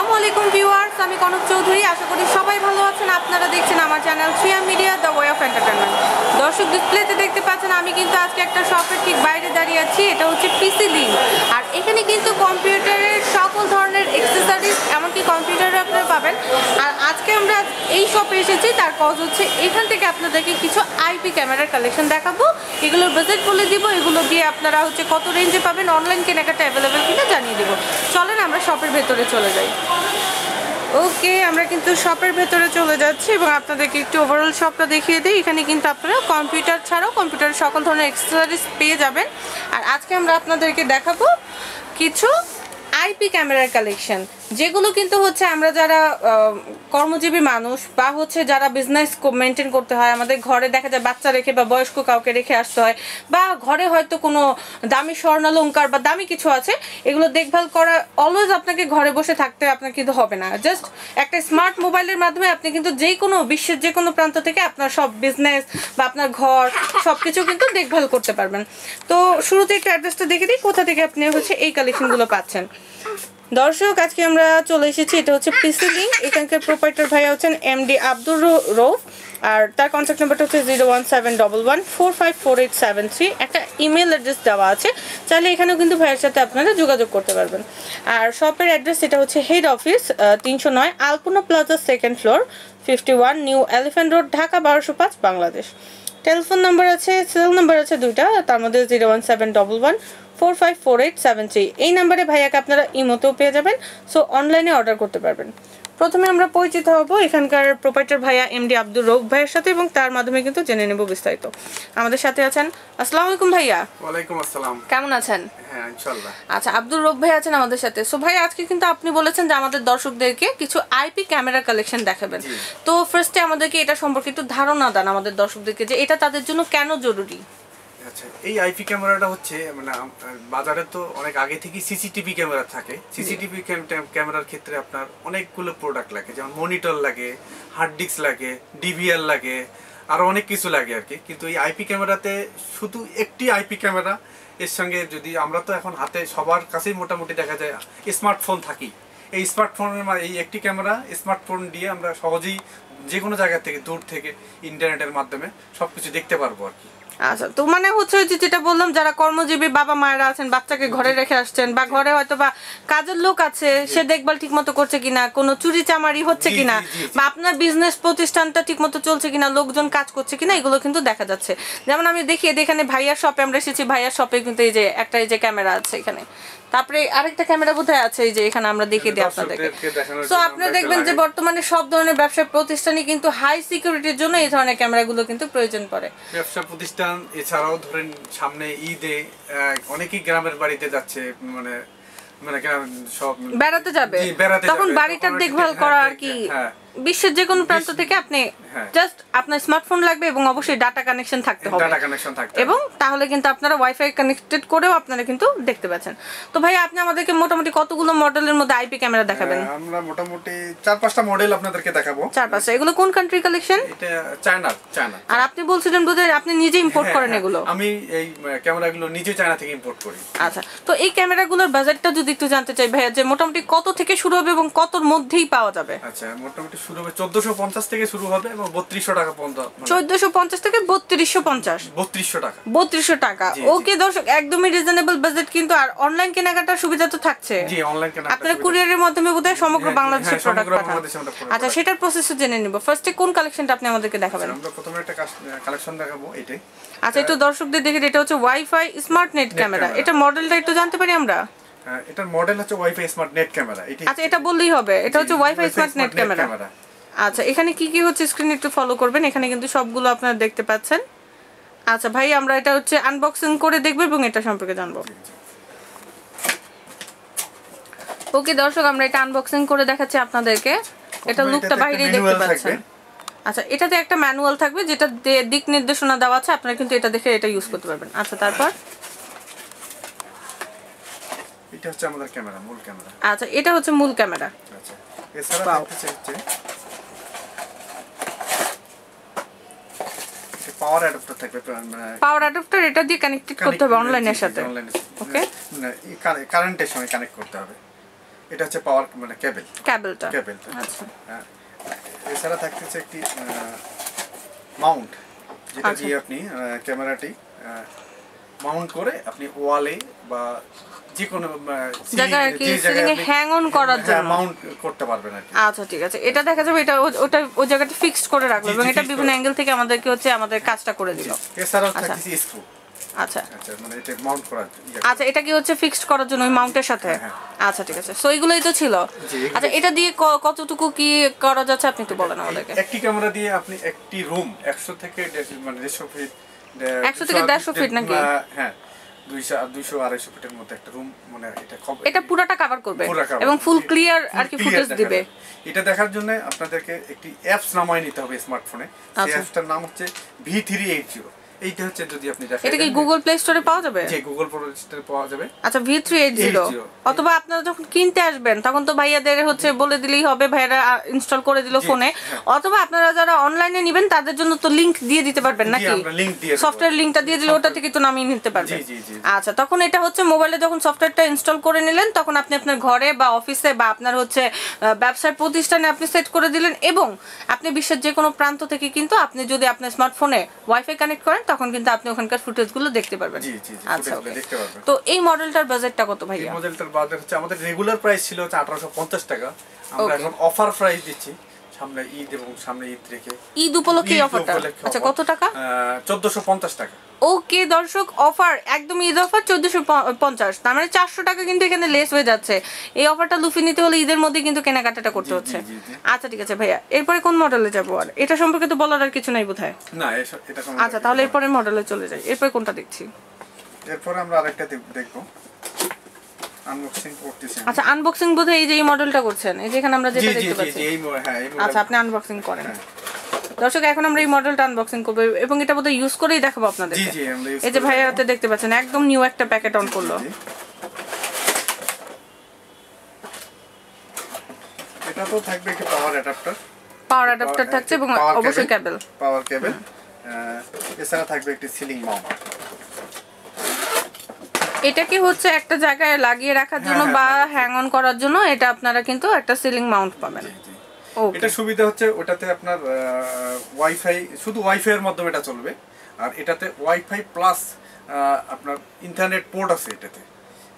আসসালামু আলাইকুম ভিউয়ার্স আমি কনক চৌধুরী আশা করি সবাই ভালো আছেন আপনারা দেখছেন আমার channel Shriya media the way of entertainment দর্শক ডিসপ্লেতে দেখতে পাচ্ছেন আমি কিন্তু আজকে একটা শপের ঠিক বাইরে দাঁড়িয়ে আছি এটা হচ্ছে পিসি লিঙ্ক আর এখানে কিন্তু কম্পিউটারের সকল ধরনের এক্সেসারিজ এমনকি কম্পিউটারে আপনারা পাবেন আর আজকে আমরা এই শপে এসেছি তার কজ হচ্ছে এখান থেকে আপনাদেরকে কিছু আইপি ক্যামেরার কালেকশন দেখাবো এগুলোর বাজেট বলে দিব এগুলো দিয়ে আপনারা হচ্ছে কত রেঞ্জে পাবেন অনলাইন কেনাকাটা অ্যাভেলেবেল কিনা জানিয়ে দেবো চলেন আমরা শপের ভেতরে চলে যাই ওকে আমরা কিন্তু শপের ভেতরে চলে যাচ্ছি এবং আপনাদেরকে একটু ওভারঅল শপটা দেখিয়ে দিই এখানে কিন্তু আপনারা কম্পিউটার ছাড়াও কম্পিউটার সকল ধরনের এক্সেসরিজ পেয়ে যাবেন আর আজকে আমরা আপনাদেরকে দেখাবো কিছু আইপি ক্যামেরার কালেকশন যেগুলো কিন্তু হচ্ছে আমরা যারা কর্মজীবী মানুষ বা হচ্ছে যারা বিজনেস মেনটেন করতে হয় আমাদের ঘরে দেখা যায় বাচ্চা রেখে বা বয়স্ক কাউকে রেখে আসতে হয় বা ঘরে হয়তো কোনো দামি স্বর্ণালঙ্কার বা দামি কিছু আছে এগুলো দেখভাল করা অলওয়েজ আপনাকে ঘরে বসে থাকতে আপনার কিন্তু হবে না জাস্ট একটা স্মার্ট মোবাইলের মাধ্যমে আপনি কিন্তু যে কোনো বিশ্বের যে কোনো প্রান্ত থেকে আপনার সব বিজনেস বা আপনার ঘর সব কিছু কিন্তু দেখভাল করতে পারবেন তো শুরুতে একটু অ্যাড্রেসটা দেখে দিই কোথা থেকে আপনি হচ্ছে এই কালেকশনগুলো পাচ্ছেন দর্শক আজকে আমরা চলে এসেছি এটা হচ্ছে পিসিলিং এখানকার প্রোপাইটার ভাইয়া হচ্ছেন এম ডি আব্দুর রৌফ আর তার কন্ট্যাক্ট নাম্বারটা হচ্ছে zero one seven double one four five four eight seven three একটা ইমেল অ্যাড্রেস দেওয়া আছে চাইলে এখানেও কিন্তু ভাইয়ের সাথে আপনারা যোগাযোগ করতে পারবেন আর শপের অ্যাড্রেস এটা হচ্ছে হেড অফিস তিনশো নয় আলপনা plaza second floor fifty one new elephant road Dhaka বারোশো পাঁচ বাংলাদেশ টেলিফোন নাম্বার আছে সেল নাম্বার আছে দুইটা তার মধ্যে zero one seven double one এই নাম্বারে ভাইয়াকে আপনারা ইমোতেও পেয়ে যাবেন সো অনলাইনে অর্ডার করতে পারবেন প্রথমে আমরা পরিচিত হব এখানকার প্রোপাইটার ভাইয়া এমডি আব্দুর রৌফ ভাইয়ের সাথে এবং তার মাধ্যমে কিন্তু জেনে নেব বিস্তারিত আমাদের সাথে আছেন আসসালাম আলাইকুম ভাইয়া ওয়ালাইকুম আসসালাম কেমন আছেন হ্যাঁ, আচ্ছা আব্দুর রৌফ ভাই আছেন আমাদের সাথে সো ভাই আজকে কিন্তু আপনি বলেছেন যে আমাদের দর্শকদেরকে কিছু আইপি ক্যামেরা কালেকশন দেখাবেন তো ফার্স্টে আমাদেরকে এটা সম্পর্কে একটু ধারণা দেন আমাদের দর্শকদেরকে যে এটা তাদের জন্য কেন জরুরি আচ্ছা এই আইপি ক্যামেরাটা হচ্ছে মানে বাজারে তো অনেক আগে থেকেই সিসিটিভি ক্যামেরা থাকে সিসিটিভি ক্যামেরার ক্ষেত্রে আপনার অনেকগুলো প্রোডাক্ট লাগে যেমন মনিটর লাগে হার্ড ডিস্ক লাগে ডিভিআর লাগে আরও অনেক কিছু লাগে আর কি কিন্তু এই আইপি ক্যামেরাতে শুধু একটি আইপি ক্যামেরা এর সঙ্গে যদি আমরা তো এখন হাতে সবার কাছেই মোটামুটি দেখা যায় স্মার্টফোন থাকি এই স্মার্টফোনের এই একটি ক্যামেরা স্মার্টফোন দিয়ে আমরা সহজেই যে কোনো জায়গা থেকে দূর থেকে ইন্টারনেটের মাধ্যমে সব কিছু দেখতে পারবো আর কি আচ্ছা তো মানে হচ্ছে যে যেটা বললাম যারা কর্মজীবী বাবা মায়েরা আছেন বাচ্চাকে ঘরে রেখে আসছেন বা ঘরে হয়তো বা কাজের লোক আছে সে দেখভাল ঠিক মতো করছে কিনা কোনো চুরি চামারি হচ্ছে কিনা বা আপনার বিজনেস প্রতিষ্ঠানটা ঠিক মতো চলছে কিনা লোকজন কাজ করছে কিনা এগুলো কিন্তু দেখা যাচ্ছে যেমন আমি দেখি এখানে ভাইয়ার শপে আমরা এসেছি ভাইয়ার শপে কিন্তু এই যে একটা এই যে ক্যামেরা আছে এখানে তারপরে আরেকটা ক্যামেরা বোধহয় আছে এই যে এখানে আমরা দেখিয়ে দিই আপনাদেরকে তো আপনারা দেখবেন যে বর্তমানে সব ধরনের ব্যবসা প্রতিষ্ঠানই কিন্তু হাই সিকিউরিটির জন্য এই ধরনের ক্যামেরাগুলো কিন্তু প্রয়োজন পড়ে ব্যবসা প্রতিষ্ঠান অনুষ্ঠান এছাড়াও ধরেন সামনে ঈদে অনেকই গ্রামের বাড়িতে যাচ্ছে মানে মানে সব বেড়াতে যাবে তখন বাড়িটার দেখভাল করা আর কি হ্যাঁ বিশ্বের যে কোনো প্রান্ত থেকে আপনি জাস্ট হ্যাঁ। আপনার স্মার্টফোন লাগবে এবং অবশ্যই ডাটা কানেকশন থাকতে হবে ডাটা কানেকশন থাকতে এবং তাহলে কিন্তু আপনারা ওয়াইফাই কানেক্টেড করেও আপনারা কিন্তু দেখতে পাচ্ছেন তো ভাই আপনি আমাদেরকে মোটামুটি কতগুলো মডেলের মধ্যে আইপি ক্যামেরা দেখাবেন আমরা মোটামুটি চার পাঁচটা মডেল আপনাদেরকে দেখাবো চার পাঁচটা এগুলো কোন কান্ট্রি কালেকশন এটা চায়না চায়না আর আপনি বলছিলেন বোধহয় আপনি নিজে ইম্পোর্ট হ্যাঁ, করেন হ্যাঁ। এগুলো আমি এই ক্যামেরাগুলো নিজে চায়না থেকে ইম্পোর্ট করি আচ্ছা তো এই ক্যামেরাগুলোর বাজেটটা যদি একটু জানতে চাই ভাইয়া যে মোটামুটি কত থেকে শুরু হবে এবং কতর মধ্যেই পাওয়া যাবে আচ্ছা মোটামুটি শুরু হবে 1450 থেকে শুরু হবে এবং 3200 টাকা পর্যন্ত 1450 মানে থেকে 3250 3200 টাকা 3200 টাকা ওকে দর্শক একদমই রিজনেবল বাজেট কিন্তু আর অনলাইন কেনাকাটার সুবিধা তো থাকছে জি অনলাইন কেনাকাটা কুরিয়ারের মাধ্যমে বোধহয় সমগ্র হ্যাঁ, বাংলাদেশে প্রোডাক্ট হ্যাঁ, পাঠান আচ্ছা সেটার প্রসেসও জেনে নিব ফার্স্টে কোন কালেকশনটা আপনি আমাদেরকে আচ্ছা, দেখাবেন আমরা প্রথমে একটা কালেকশন দেখাবো আচ্ছা একটু দর্শকদের দেখে এটা হচ্ছে ওয়াইফাই স্মার্ট নেট ক্যামেরা এটা মডেলটা একটু জানতে পারি আমরা হ্যাঁ, এটার মডেল হচ্ছে ওয়াইফাই স্মার্ট নেট ক্যামেরা এটি আচ্ছা এটা বললেই হবে এটা হচ্ছে ওয়াইফাই স্মার্ট নেট ক্যামেরা আচ্ছা এখানে কি কি হচ্ছে স্ক্রিন একটু ফলো করবেন এখানে কিন্তু সবগুলো আপনারা দেখতে পাচ্ছেন আচ্ছা ভাই আমরা এটা হচ্ছে আনবক্সিং করে দেখব এবং এটা সম্পর্কে জানবো ওকে দর্শক আমরা এটা আনবক্সিং করে দেখাচ্ছি আপনাদেরকে এটা লুকটা বাইরে দেখতে পাচ্ছেন আচ্ছা এটাতে একটা ম্যানুয়াল থাকবে যেটা দিক নির্দেশনা দেওয়া আছে আপনারা কিন্তু এটা দেখে এটা ইউজ করতে পারবেন আচ্ছা তারপর এটা হচ্ছে আমাদের ক্যামেরা মূল ক্যামেরা আচ্ছা এটা হচ্ছে মূল ক্যামেরা আচ্ছা এছাড়া থাকতেছে হচ্ছে পাওয়ার অ্যাডাপ্টার থাকবে পাওয়ার অ্যাডাপ্টার এটা দিয়ে কানেক্ট করতে হবে অনলাইনের সাথে ওকে কারেন্টের সঙ্গে কানেক্ট করতে হবে এটা হচ্ছে পাওয়ার মানে কেবল কেবলটা কেবলটা আচ্ছা হ্যাঁ। এছাড়া থাকতেছে একটি মাউন্ট যেটা আচ্ছা। দিয়ে আপনি ক্যামেরাটি মাউন্ট করে আপনি ওয়ালে বা যে কোনো হ্যাং অন করার হ্যাঁ, জন্য মাউন্ট করতে পারবেন আচ্ছা ঠিক আছে এটা দেখা যাবে এটা ওটা ওই জায়গাটা ফিক্সড করে রাখলো এবং এটা বিভিন্ন অ্যাঙ্গেল থেকে আমাদেরকে হচ্ছে আমাদের কাজটা করে দিল এছাড়াও আচ্ছা। থাকছে স্ক্রু আচ্ছা।, আচ্ছা, মানে ইয়ে আচ্ছা এটা কি হচ্ছে ফিক্সড করার জন্য ওই মাউন্টের সাথে হ্যাঁ, হ্যাঁ। আচ্ছা ঠিক আছে সো এইগুলোই তো ছিল আচ্ছা এটা দিয়ে কতটুকু কি করা যাচ্ছে আপনি বলেন একটি ক্যামেরা দিয়ে আপনি একটি রুম একশো থেকে মানে ফিট 100 থেকে 150 ফিট নাকি হ্যাঁ 200 200 250 ফিটের মধ্যে একটা রুম মানে এটা এটা পুরোটা কভার করবে এবং ফুল ক্লিয়ার আর কি ফুটেজ দিবে এটা দেখার জন্য আপনাদেরকে একটি অ্যাপস নামায় নিতে হবে স্মার্টফোনে আচ্ছা। সেই অ্যাপসটার নাম হচ্ছে V380 এইটা হচ্ছে যদি আপনি দেখেন এটা কি গুগল প্লে স্টোরে পাওয়া যাবে জি গুগল প্লে স্টোরে পাওয়া যাবে আচ্ছা V380 অথবা আপনারা যখন কিনতে আসবেন তখন তো ভাইয়াদের হচ্ছে বলে দিলেই হবে ভাইয়ারা ইনস্টল করে দিল ফোনে হ্যাঁ। অথবা আপনারা যারা অনলাইনে নেবেন তাদের জন্য তো লিংক দিয়ে দিতে পারবেন নাকি সফটওয়্যার লিংকটা দিয়ে দিলে ওটা থেকে তো নামিয়ে নিতে পারবেন আচ্ছা তখন এটা হচ্ছে মোবাইলে যখন সফটওয়্যারটা ইনস্টল করে নিলেন তখন আপনি আপনার ঘরে বা অফিসে বা আপনার হচ্ছে ব্যবসার প্রতিষ্ঠানে আপনি সেট করে দিলেন এবং আপনি বিশ্বের যে কোনো প্রান্ত থেকে কিন্তু আপনি যদি আপনার স্মার্টফোনে ওয়াইফাই কানেক্ট করেন তখন কিন্তু আপনি ওখানকার ফুটেজগুলো দেখতে পারবেন আচ্ছা, দেখতে পারবেন তো এই মডেলটার বাজেটটা কত ভাই মডেলটার বাজেট হচ্ছে আমাদের রেগুলার প্রাইস ছিল হচ্ছে 1850 টাকা আমরা এখন অফার প্রাইস দিচ্ছি সামনে ঈদ এবং সামনে ঈদ রেখে ঈদ উপলক্ষে অফারটা আচ্ছা কত টাকা চোদ্দশো টাকা ওকে দর্শক অফার একদম ঈদ অফার চোদ্দোশো পঞ্চাশ তার মানে চারশো টাকা কিন্তু এখানে লেস হয়ে যাচ্ছে এই অফারটা লুফি নিতে হলে ঈদের মধ্যে কিন্তু কেনাকাটাটা করতে হচ্ছে আচ্ছা ঠিক আছে ভাইয়া এরপরে কোন মডেলে যাবো আর এটা সম্পর্কে তো বলার আর কিছু নাই বোধ হয় আচ্ছা তাহলে এরপরে মডেলে চলে যাই এরপরে কোনটা দেখছি এরপরে আমরা আরেকটা দেখবো আচ্ছা আনবক্সিং বোধ হয় এই যে এই মডেলটা করছেন এই যে এখানে আমরা যেটা দেখতে পাচ্ছি হ্যাঁ, আচ্ছা আপনি আনবক্সিং করেন হ্যাঁ। দর্শক এখন আমরা এই মডেলটা আনবক্সিং করবো এবং এটা বোধহয় ইউজ করেই দেখাবো আপনাদের এই যে ভাইয়ের হাতে দেখতে পাচ্ছেন একদম নিউ একটা প্যাকেট অন করলো এটা তো থাকবে পাওয়ার অ্যাডাপ্টার পাওয়ার অ্যাডাপ্টার থাকছে এবং অবশ্যই কেবল পাওয়ার কেবল থাকবে একটি সিলিং মাউন্ট এটা কি হচ্ছে একটা জায়গায় লাগিয়ে রাখার জন্য হ্যাঁ, হ্যাঁ, বা হ্যাং অন করার জন্য এটা আপনারা কিন্তু একটা সিলিং মাউন্ট পাবেন Oh, এটা সুবিধা হচ্ছে ওটাতে আপনার ওয়াইফাই শুধু ওয়াইফাই এর মাধ্যমে এটা চলবে আর এটাতে ওয়াইফাই প্লাস আপনার ইন্টারনেট পোর্ট আছে এটাতে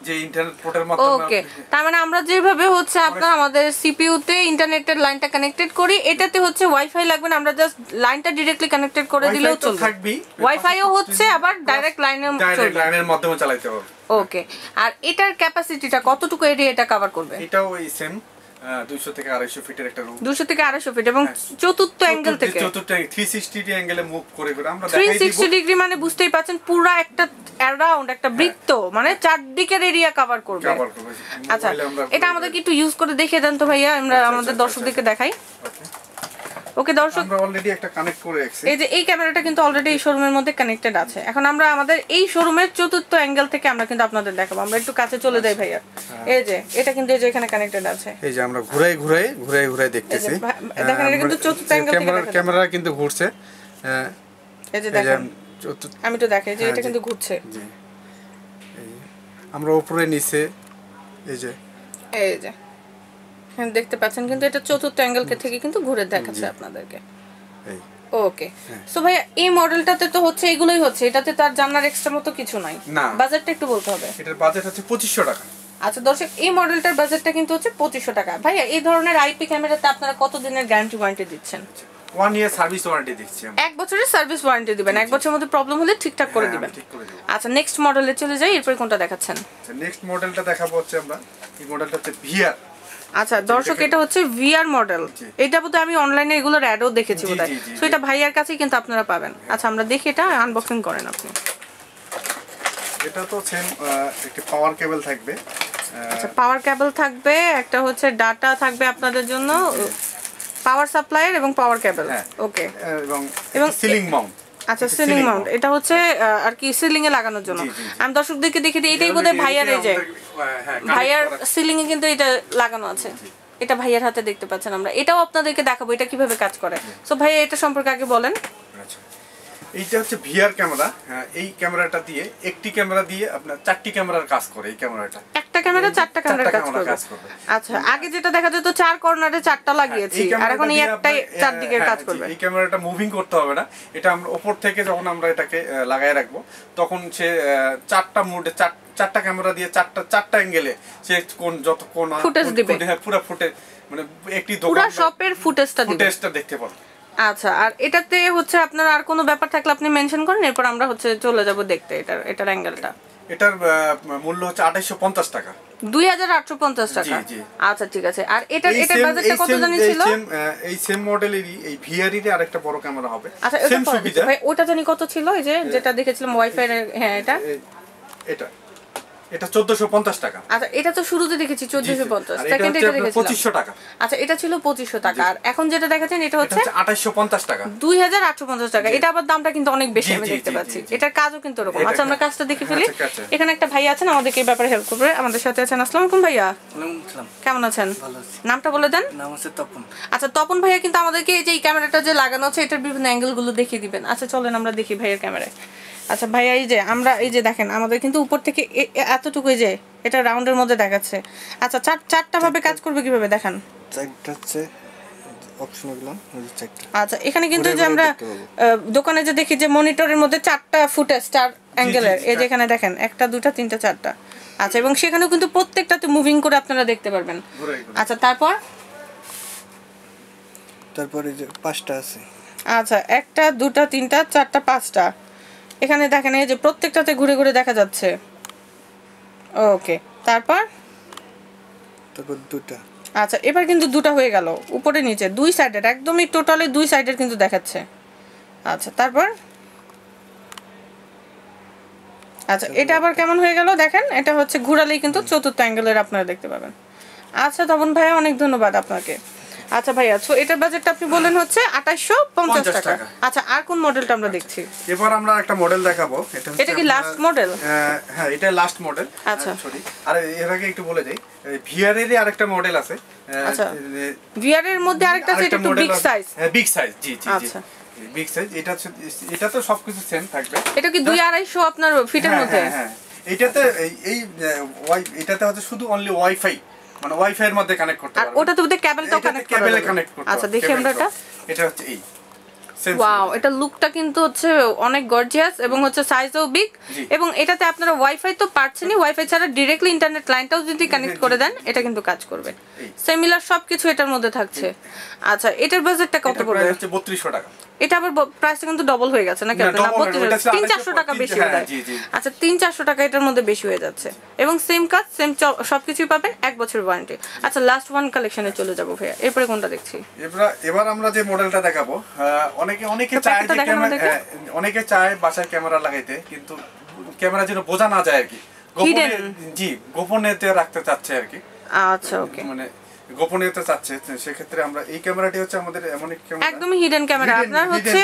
যে ইন্টারনেট পোর্টের মাধ্যমে ওকে তার মানে আমরা যেভাবে হচ্ছে আপনারা আমাদের সিপিইউ তে ইন্টারনেটের লাইনটা কানেক্টেড করি এটাতে হচ্ছে ওয়াইফাই লাগবে না আমরা জাস্ট লাইনটা डायरेक्टली কানেক্টেড করে দিলেও চলবে ওয়াইফাইও হচ্ছে আবার ডাইরেক্ট লাইনের ডাইরেক্ট লাইনের মাধ্যমে চালাতে হবে ওকে আর এটার ক্যাপাসিটিটা কতটুকু এরিয়াটা কভার করবে এটাও ওই সেম হ্যাঁ, হ্যাঁ, চতুর্থ অ্যাঙ্গেল থেকে ডিগ্রি মানে বুঝতেই একটা অ্যারাউন্ড একটা হ্যাঁ। বৃত্ত মানে চারদিকের এরিয়া কভার করবে আচ্ছা এটা আমাদেরকে একটু ইউজ করে দেখিয়ে দেন তো ভাইয়া আমরা আচ্ছা, আমাদের আচ্ছা, দর্শকদেরকে আচ্ছা, দেখাই ওকে দর্শক আমরা অলরেডি একটা কানেক্ট করে রেখেছি এই যে এই ক্যামেরাটা কিন্তু অলরেডি এই শোরুমের মধ্যে কানেক্টেড আছে এখন আমরা আমাদের এই শোরুমের চতুর্থ অ্যাঙ্গেল থেকে আমরা কিন্তু আপনাদের দেখাবো আমরা একটু কাছে চলে যাই ভাইয়া আচ্ছা। এই যে এটা কিন্তু এই যে এখানে কানেক্টেড আছে এই যে আমরা ঘুরাই ঘুরাই ঘুরাই ঘুরাই দেখতেছি দেখেন এটা কিন্তু চতুর্থ অ্যাঙ্গেল থেকে ক্যামেরা কিন্তু ঘুরছে এই যে দেখেন আমি তো দেখাই যে হ্যাঁ, এটা কিন্তু ঘুরছে আমরা উপরে নিচে এই যে এই যে হ্যাঁ, দেখতে পাচ্ছেন কিন্তু এটা চতুর্থ অ্যাঙ্গেল থেকে কিন্তু ঘুরে দেখাচ্ছে আপনাদেরকে ওকে সো ভাই এই মডেলটাতে হ্যাঁ। তো হচ্ছে এগুলোই হচ্ছে এটাতে তার জানার এক্সট্রা মতো কিছু নাই বাজেটটা একটু বলতে হবে এটার বাজেট হচ্ছে 2500 টাকা আচ্ছা দর্শক এই মডেলটার বাজেটটা কিন্তু হচ্ছে 2500 টাকা ভাইয়া এই ধরনের আইপি ক্যামেরাতে আপনারা কত দিনের গ্যারান্টি ওয়ারেন্টি দিচ্ছেন ওয়ান ইয়ার সার্ভিস ওয়ারেন্টি দিচ্ছি এক বছরের সার্ভিস ওয়ারেন্টি দিবেন এক বছরের মধ্যে প্রবলেম হলে ঠিকঠাক করে হ্যাঁ, দিবেন আচ্ছা নেক্সট মডেলে চলে যাই এরপর কোনটা দেখাচ্ছেন নেক্সট আচ্ছা, মডেলটা দেখাবো হচ্ছে আমরা এই মডেলটা হচ্ছে ভিআর আচ্ছা দর্শক এটা হচ্ছে ভিআর মডেল এটা বোধহয় আমি অনলাইনে এগুলোর অ্যাডও দেখেছি বোধহয় সো এটা ভাইয়ার কাছেই কিন্তু আপনারা পাবেন আচ্ছা আমরা দেখি এটা আনবক্সিং করেন আপনি এটা তো सेम একটা পাওয়ার কেবল থাকবে আচ্ছা পাওয়ার কেবল থাকবে একটা হচ্ছে ডাটা থাকবে আপনাদের জন্য পাওয়ার সাপ্লাইয়ের এবং পাওয়ার কেবল ওকে এবং সিলিং মাউন্ট আচ্ছা সিলিং মাউন্ট এটা হচ্ছে আচ্ছা। আর কি সিলিং এ লাগানোর জন্য আমি দর্শকদেরকে দেখে দিই এটাই বোধহয় ভাইয়ার এই যে হ্যাঁ, ভাইয়ার সিলিং এ কিন্তু এটা লাগানো আছে এটা ভাইয়ার হাতে দেখতে পাচ্ছেন আমরা এটাও আপনাদেরকে দেখাবো এটা কিভাবে কাজ করে সো ভাইয়া এটা সম্পর্কে আগে বলেন আচ্ছা। এইটা হচ্ছে ভিআর ক্যামেরা হ্যাঁ এই ক্যামেরাটা দিয়ে একটি ক্যামেরা দিয়ে আপনার চারটি ক্যামেরার কাজ করে এই ক্যামেরাটা একটা ক্যামেরা চারটা ক্যামেরার কাজ করবে আচ্ছা আগে যেটা দেখা যেত চার কর্নারে চারটা লাগিয়েছি হ্যাঁ, আর এখন এই একটাই চারদিকের হ্যাঁ, কাজ হ্যাঁ, করবে এই ক্যামেরাটা মুভিং করতে হবে না এটা আমরা উপর থেকে যখন আমরা এটাকে লাগায় রাখবো তখন সে চারটা মোডে চার চারটা ক্যামেরা দিয়ে চারটা চারটা অ্যাঙ্গেলে সে কোন যত কোন ফুটেজ দিবে পুরো ফুটে মানে একটি পুরো শপের ফুটেজটা দিবে ফুটেজটা দেখতে পাবে আচ্ছা আর এটাতে হচ্ছে আপনার আর কোনো ব্যাপার থাকলে আপনি মেনশন করেন এরপর আমরা হচ্ছে চলে যাব দেখতে এটার এটার অ্যাঙ্গেলটা এটার মূল্য হচ্ছে আঠাইশো পঞ্চাশ টাকা দুই হাজার আটশো পঞ্চাশ টাকা আচ্ছা ঠিক আছে আর জানি ছিল এই সেম মডেলেরই এই বড় ক্যামেরা হবে আচ্ছা ওটা জানি কত ছিল যে যেটা ওয়াইফাই হ্যাঁ এটা এটা এটা 1450 টাকা আচ্ছা এটা তো শুরুতে দেখেছি 1450 এটা দেখেছি 2500 টাকা আচ্ছা এটা ছিল 2500 টাকা আর এখন যেটা দেখাচ্ছেন এটা হচ্ছে 2850 টাকা 2850 টাকা এটা আবার দামটা কিন্তু অনেক বেশি আমি দেখতে পাচ্ছি এটার কাজও কিন্তু এরকম আচ্ছা আমরা কাজটা দেখে ফেলি আচ্ছা, আচ্ছা। এখানে একটা ভাই আছেন আমাদেরকে এই ব্যাপারে হেল্প করবে আমাদের সাথে আছেন আসসালামু আলাইকুম ভাইয়া কেমন আছেন নামটা বলে দেন নাম হচ্ছে তপন আচ্ছা তপন ভাইয়া কিন্তু আমাদেরকে এই যে ক্যামেরাটা যে লাগানো আছে এটার বিভিন্ন অ্যাঙ্গেলগুলো দেখিয়ে দিবেন আচ্ছা চলেন আমরা দেখি ভাইয়ের ক্যামেরায় আচ্ছা ভাইয়া এই যে আমরা এই যে দেখেন আমাদের কিন্তু উপর থেকে এতটুকু যে এটা রাউন্ডের মধ্যে দেখাচ্ছে আচ্ছা চার চারটা ভাবে কাজ করবে কিভাবে দেখান আচ্ছা এখানে কিন্তু যে আমরা দোকানে যে দেখি যে মনিটরের মধ্যে চারটা ফুটে চার অ্যাঙ্গেলের এই যে এখানে দেখেন একটা দুটা তিনটা চারটা আচ্ছা এবং সেখানেও কিন্তু প্রত্যেকটাতে মুভিং করে আপনারা দেখতে পারবেন আচ্ছা তারপর তারপরে যে পাঁচটা আছে আচ্ছা একটা দুটা তিনটা চারটা পাঁচটা এখানে দেখেন এই যে প্রত্যেকটাতে ঘুরে ঘুরে দেখা যাচ্ছে ওকে তারপর তারপর দুটা আচ্ছা এবার কিন্তু দুটা হয়ে গেল উপরে নিচে দুই সাইডের একদমই টোটালে দুই সাইডের কিন্তু দেখাচ্ছে আচ্ছা তারপর আচ্ছা এটা আবার কেমন হয়ে গেল দেখেন এটা হচ্ছে ঘুরালেই কিন্তু চতুর্থ অ্যাঙ্গেলের আপনারা দেখতে পাবেন আচ্ছা তপন ভাইয়া অনেক ধন্যবাদ আপনাকে আচ্ছা ভাইয়া তো এটার বাজেটটা আপনি বললেন হচ্ছে 2850 টাকা আচ্ছা আর কোন মডেলটা আমরা দেখছি এবার আমরা একটা মডেল দেখাবো এটা এটা কি লাস্ট হ্যাঁ, মডেল হ্যাঁ এটা লাস্ট মডেল আচ্ছা সরি আর এর আগে একটু বলে দেই ভিআর এর আরেকটা মডেল আছে হ্যাঁ, আচ্ছা ভিআর এর মধ্যে আরেকটা আছে এটা একটু বিগ সাইজ হ্যাঁ বিগ সাইজ জি জি আচ্ছা বিগ সাইজ এটা এটা তো সবকিছু সেম থাকবে এটা কি 2250 আপনার ফিটের হ্যাঁ, মধ্যে হ্যাঁ এটাতে এই ওয়াই এটাতে হচ্ছে শুধু অনলি ওয়াইফাই মানে ওয়াইফাই এর মধ্যে কানেক্ট করতে পারবেন ওটা তো ওদের কেবলটাও কানেক্ট করতে কেবলে কানেক্ট করতে আচ্ছা দেখি আমরা এটা এটা হচ্ছে এই ওয়াও এটা লুকটা কিন্তু হচ্ছে অনেক গর্জিয়াস এবং হচ্ছে সাইজও বিগ এবং এটাতে আপনারা ওয়াইফাই তো পাচ্ছেনই ওয়াইফাই ছাড়া डायरेक्टली ইন্টারনেট লাইনটাও যদি কানেক্ট করে দেন এটা কিন্তু কাজ করবে সিমিলার সবকিছু এটার মধ্যে থাকছে আচ্ছা এটার বাজেটটা কত পড়বে এটা হচ্ছে 3200 টাকা এটা আবার প্রাইসটা কিন্তু ডবল হয়ে গেছে নাকি তিন চারশো টাকা বেশি হ্যাঁ, হয়ে আচ্ছা তিন চারশো টাকা এটার মধ্যে বেশি হয়ে যাচ্ছে এবং সেম কাজ সেম সবকিছুই এক বছর ওয়ারেন্টি আচ্ছা লাস্ট ওয়ান কালেকশনে চলে যাবো ভাইয়া এরপরে কোনটা দেখছি এবার আমরা যে মডেলটা দেখাবো অনেকে অনেকে চায় হ্যাঁ, অনেকে চায় বাসার ক্যামেরা লাগাইতে কিন্তু ক্যামেরা যেন বোঝা না যায় আর কি জি গোপনে রাখতে চাচ্ছে আর কি আচ্ছা ওকে মানে গোপনীয়তা চাচ্ছে সেক্ষেত্রে আমরা এই ক্যামেরাটি হচ্ছে আমাদের এমন ক্যামেরা একদম হিডেন ক্যামেরা আপনার হচ্ছে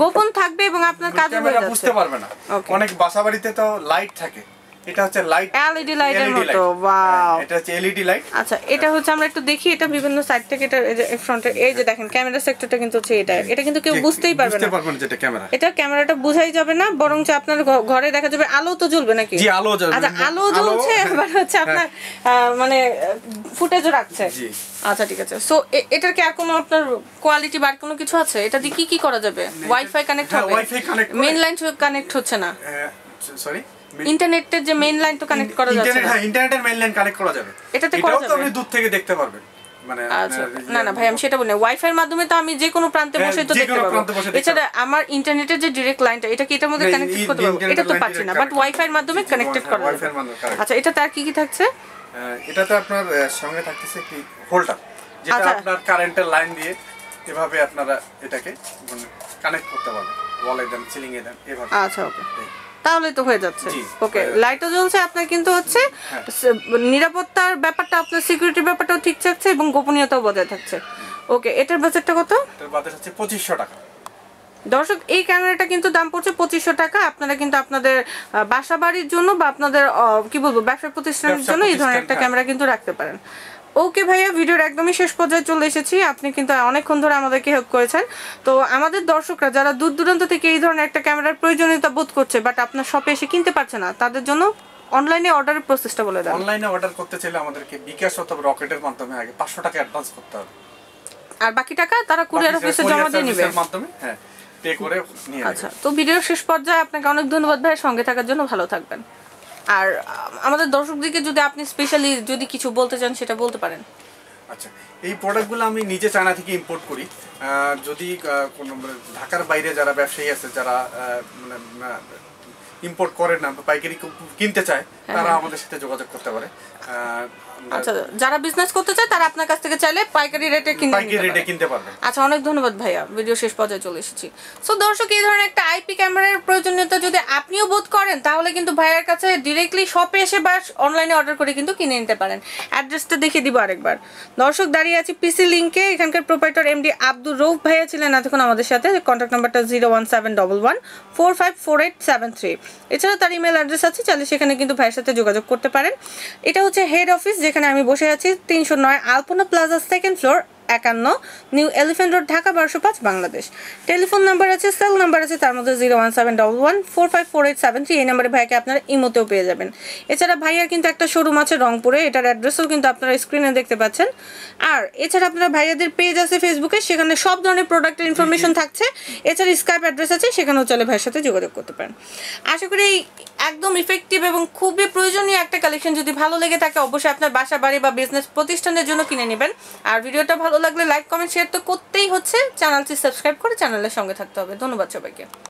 গোপন থাকবে এবং আপনার কাজে বুঝতে পারবে না অনেক বাসাবাড়িতে তো লাইট থাকে এটা হচ্ছে লাইট এলইডি লাইটের মতো ওয়াও হ্যাঁ, এটা হচ্ছে এলইডি লাইট e আচ্ছা এটা হচ্ছে আমরা একটু দেখি এটা বিভিন্ন সাইড থেকে এটা ফ্রন্টের এই যে দেখেন ক্যামেরা সেক্টরটা কিন্তু হচ্ছে এটা হ্যাঁ। এটা কিন্তু কেউ বুঝতেই পারবে না বুঝতে পারবে না যেটা ক্যামেরা এটা ক্যামেরাটা বোঝাই যাবে না বরং যে আপনার ঘরে দেখা যাবে আলো তো জ্বলবে নাকি জি আলো জ্বলবে আচ্ছা আলো জ্বলছে হ্যাঁ। এবার হচ্ছে আপনার মানে ফুটেজও রাখছে জি আচ্ছা ঠিক আছে সো এটার কি আর কোনো আপনার কোয়ালিটি বার কোনো কিছু আছে এটা দিয়ে কি কি করা যাবে ওয়াইফাই কানেক্ট হবে wifi connect main line connect হচ্ছে না সরি ইন্টারনেটের যে মেইন লাইন তো কানেক্ট করা যাচ্ছে ইন্টারনেট হ্যাঁ ইন্টারনেটের মেইন লাইন কানেক্ট করা যাবে এটাতে করা যাবে আপনি দূর থেকে দেখতে পারবেন মানে, আচ্ছা, মানে, না না ইয়ে- ভাই আমি সেটা বলি ওয়াইফাই এর মাধ্যমে তো আমি যে কোনো হ্যাঁ, প্রান্তে বসে তো দেখতে পাবো এছাড়া আমার ইন্টারনেটের যে লাইনটা এটা কি এটার মধ্যে করতে পারবো এটা তো পাচ্ছি না বাট ওয়াইফাই এর মাধ্যমে কানেক্টেড করা আচ্ছা এটা তার কি কি থাকছে এটাতে আপনার সঙ্গে থাকতেছে কি হোল্ডার যেটা আচ্ছা। আপনার কারেন্টের লাইন দিয়ে এভাবে আপনারা এটাকে কানেক্ট করতে পারবেন ওয়ালে দেন সিলিং এ দেন এভাবে আচ্ছা ওকে তাহলে তো হয়ে যাচ্ছে ওকে লাইটও জ্বলছে আপনার কিন্তু হচ্ছে হ্যাঁ। নিরাপত্তার ব্যাপারটা আপনার সিকিউরিটির ব্যাপারটাও ঠিক থাকছে এবং গোপনীয়তাও বজায় থাকছে ওকে এটার বাজেটটা কত পঁচিশশো টাকা দর্শক এই ক্যামেরাটা কিন্তু দাম পড়ছে পঁচিশশো টাকা আপনারা কিন্তু আপনাদের বাসা বাড়ির জন্য বা আপনাদের কি বলবো ব্যবসা প্রতিষ্ঠানের জন্য এই ধরনের একটা ক্যামেরা কিন্তু রাখতে পারেন ওকে ভাইয়া ভিডিওর একদমই শেষ পর্যায়ে চলে এসেছি আপনি কিন্তু অনেকক্ষণ ধরে আমাদেরকে হেল্প করেছেন তো আমাদের দর্শকরা যারা দূর দূরান্ত থেকে এই ধরনের একটা ক্যামেরার প্রয়োজনীয়তা বোধ করছে বাট আপনার শপে এসে কিনতে পারছে না তাদের জন্য অনলাইনে অর্ডারের প্রসেসটা বলে দেন অনলাইনে অর্ডার করতে চাইলে আমাদেরকে বিকাশ অথবা রকেটের মাধ্যমে আগে পাঁচশো টাকা অ্যাডভান্স করতে হবে আর বাকি টাকা তারা কুরিয়ার অফিসে জমা দিয়ে নেবে মাধ্যমে হ্যাঁ পে করে নিয়ে আচ্ছা তো ভিডিওর শেষ পর্যায়ে আপনাকে অনেক ধন্যবাদ ভাই সঙ্গে থাকার জন্য ভালো থাকবেন আর আমাদের দর্শকদেরকে যদি আপনি স্পেশালি যদি কিছু বলতে চান সেটা বলতে পারেন আচ্ছা এই প্রোডাক্টগুলো আমি নিজে চায়না থেকে ইম্পোর্ট করি যদি কোনো মানে ঢাকার বাইরে যারা ব্যবসায়ী আছে যারা মানে ইম্পোর্ট করেন না পাইকারি কিনতে চায় হ্যাঁ, তারা হ্যাঁ। আমাদের সাথে যোগাযোগ করতে পারে আচ্ছা যারা বিজনেস করতে চায় তারা আপনার কাছ থেকে চাইলে পাইকারি রেটে কিনতে পাইকারি রেটে কিনতে পারবে আচ্ছা অনেক ধন্যবাদ ভাইয়া ভিডিও শেষ পর্যায়ে চলে এসেছি সো দর্শক এই ধরনের একটা আইপি ক্যামেরার প্রয়োজনীয়তা যদি আপনিও বোধ করেন তাহলে কিন্তু ভাইয়ার কাছে ডিরেক্টলি শপে এসে বা অনলাইনে অর্ডার করে কিন্তু কিনে নিতে পারেন অ্যাড্রেসটা দেখিয়ে দিব আরেকবার দর্শক দাঁড়িয়ে আছি পিসি লিঙ্কে এখানকার প্রোপাইটর এমডি আব্দুর রৌফ ভাইয়া ছিলেন এতক্ষণ আমাদের সাথে কন্ট্যাক্ট নাম্বারটা zero one seven double one four five four eight seven three এছাড়া তার ইমেল অ্যাড্রেস আছে চাইলে সেখানে কিন্তু ভাইয়ের সাথে যোগাযোগ করতে পারেন এটা হচ্ছে হেড অফিস যেখানে আমি বসে আছি তিনশো নয় আলপনা প্লাজা সেকেন্ড ফ্লোর একান্ন নিউ এলিফেন্ট রোড ঢাকা বারোশো পাঁচ বাংলাদেশ টেলিফোন নাম্বার আছে সেল নাম্বার আছে তার মধ্যে zero one seven double one four five four eight seven three এই নাম্বারে ভাইকে আপনারা ইমোতেও পেয়ে যাবেন এছাড়া ভাইয়ার কিন্তু একটা শোরুম আছে রংপুরে এটার অ্যাড্রেসও কিন্তু আপনারা স্ক্রিনে দেখতে পাচ্ছেন আর এছাড়া আপনারা ভাইয়াদের পেজ আছে ফেসবুকে সেখানে সব ধরনের প্রোডাক্টের ইনফরমেশন থাকছে এছাড়া স্কাইপ অ্যাড্রেস আছে সেখানেও চলে ভাইয়ের সাথে যোগাযোগ করতে পারেন আশা করি এই একদম ইফেক্টিভ এবং খুবই প্রয়োজনীয় একটা কালেকশন যদি ভালো লেগে থাকে অবশ্যই আপনার বাসা বাড়ি বা বিজনেস প্রতিষ্ঠানের জন্য কিনে নেবেন আর ভিডিওটা ভালো ভালো লাগলে লাইক কমেন্ট শেয়ার তো করতেই হচ্ছে চ্যানেলটি সাবস্ক্রাইব করে চ্যানেলের সঙ্গে থাকতে হবে ধন্যবাদ সবাইকে